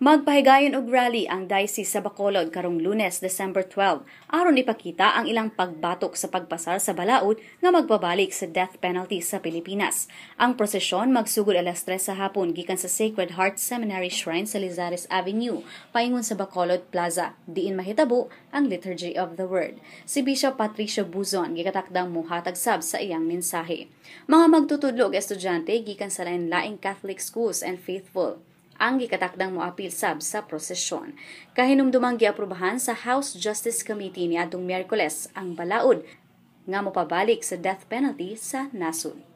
Magpahigayon og rally ang diocese sa Bacolod karong Lunes, December 12 aron ipakita ang ilang pagbatok sa pagpasar sa balaod nga magbabalik sa death penalty sa Pilipinas. Ang prosesyon magsugod alas 3 sa hapon gikan sa Sacred Heart Seminary Shrine sa Lizares Avenue paingon sa Bacolod Plaza diin mahitabo ang Liturgy of the Word. Si Bishop Patricia Buzon gikatakdang muhatag sab sa iyang mensahe. Mga magtutudlo og estudyante gikan sa lain-laing Catholic schools and faithful ang gikatakdang apil sab sa prosesyon. Kahinumdumang giaprubahan sa House Justice Committee ni niadtong Miyerkules ang balaod nga mopabalik sa death penalty sa nasud.